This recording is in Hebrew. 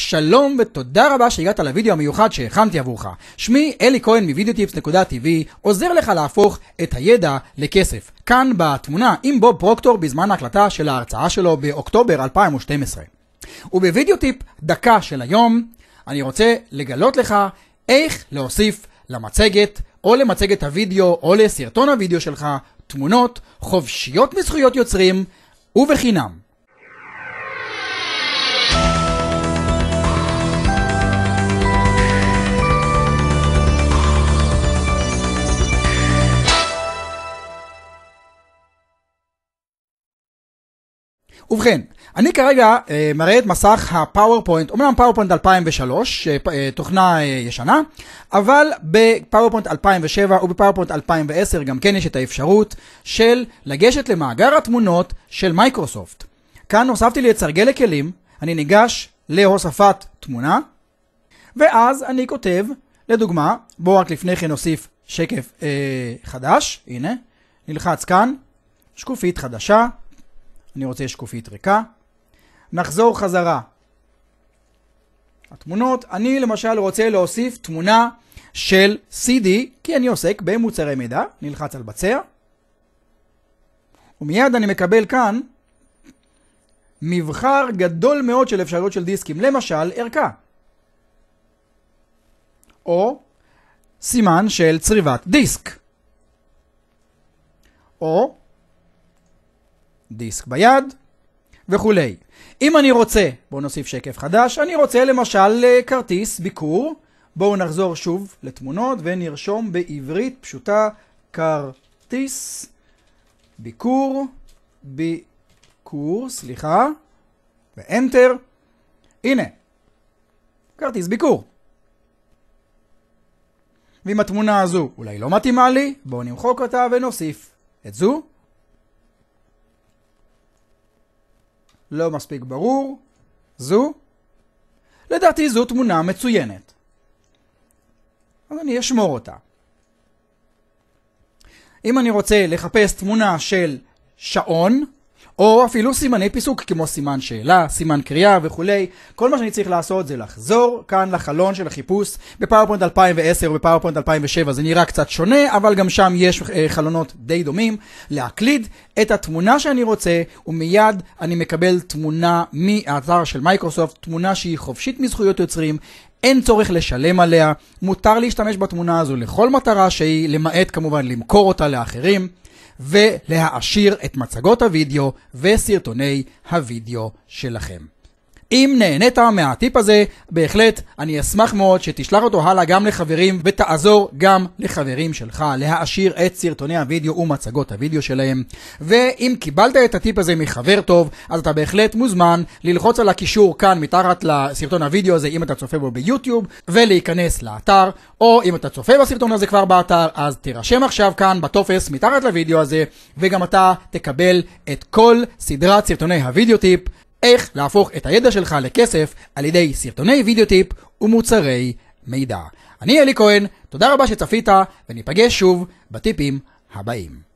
שלום ותודה רבה שהגעת לוידאו המיוחד שהכנתי עבורך. שמי אלי כהן מוידאוטיפס.TV עוזר לך להפוך את הידע לכסף. כאן בתמונה עם בוב פרוקטור בזמן ההקלטה של ההרצאה שלו באוקטובר 2012. ובוידאו טיפ דקה של היום, אני רוצה לגלות לך איך להוסיף למצגת או למצגת הוידאו או לסרטון הוידאו שלך תמונות חופשיות מזכויות יוצרים ובחינם. ובכן, אני כרגע אה, מראה את מסך הפאורפוינט, אומנם פאורפוינט 2003, אה, תוכנה אה, ישנה, אבל בפאורפוינט 2007 ובפאורפוינט 2010 גם כן יש את האפשרות של לגשת למאגר התמונות של מייקרוסופט. כאן הוספתי לי את סרגל הכלים, אני ניגש להוספת תמונה, ואז אני כותב, לדוגמה, בואו רק לפני כן נוסיף שקף אה, חדש, הנה, נלחץ כאן, שקופית חדשה, אני רוצה שקופית ריקה. נחזור חזרה. התמונות, אני למשל רוצה להוסיף תמונה של CD, כי אני עוסק במוצרי מידע, נלחץ על בצע, ומיד אני מקבל כאן מבחר גדול מאוד של אפשרויות של דיסקים, למשל ערכה, או סימן של צריבת דיסק, או דיסק ביד וכולי. אם אני רוצה, בואו נוסיף שקף חדש, אני רוצה למשל אה, כרטיס ביקור, בואו נחזור שוב לתמונות ונרשום בעברית פשוטה כרטיס ביקור, ביקור, סליחה, ואנטר, הנה, כרטיס ביקור. ואם התמונה הזו אולי לא מתאימה לי, בואו נמחוק אותה ונוסיף את זו. לא מספיק ברור, זו, לדעתי זו תמונה מצוינת. אז אני אשמור אותה. אם אני רוצה לחפש תמונה של שעון, או אפילו סימני פיסוק כמו סימן שאלה, סימן קריאה וכולי. כל מה שאני צריך לעשות זה לחזור כאן לחלון של החיפוש בפאורפוינט 2010 או בפאורפוינט 2007 זה נראה קצת שונה, אבל גם שם יש אה, חלונות די דומים. להקליד את התמונה שאני רוצה, ומיד אני מקבל תמונה מהאתר של מייקרוסופט, תמונה שהיא חופשית מזכויות יוצרים, אין צורך לשלם עליה, מותר להשתמש בתמונה הזו לכל מטרה שהיא, למעט כמובן למכור אותה לאחרים. ולהעשיר את מצגות הוידאו וסרטוני הוידאו שלכם. אם נהנית מהטיפ הזה, בהחלט אני אשמח מאוד שתשלח אותו הלאה גם לחברים ותעזור גם לחברים שלך להעשיר את סרטוני הוידאו ומצגות הוידאו שלהם. ואם קיבלת את הטיפ הזה מחבר טוב, אז אתה בהחלט מוזמן ללחוץ על הקישור כאן מתחת לסרטון הוידאו הזה אם אתה צופה בו ביוטיוב ולהיכנס לאתר, או אם אתה צופה בסרטון הזה כבר באתר, אז תירשם עכשיו כאן בטופס מתחת לוידאו הזה וגם אתה תקבל את כל סדרת סרטוני הוידאו טיפ. איך להפוך את הידע שלך לכסף על ידי סרטוני וידאו טיפ ומוצרי מידע. אני אלי כהן, תודה רבה שצפית, וניפגש שוב בטיפים הבאים.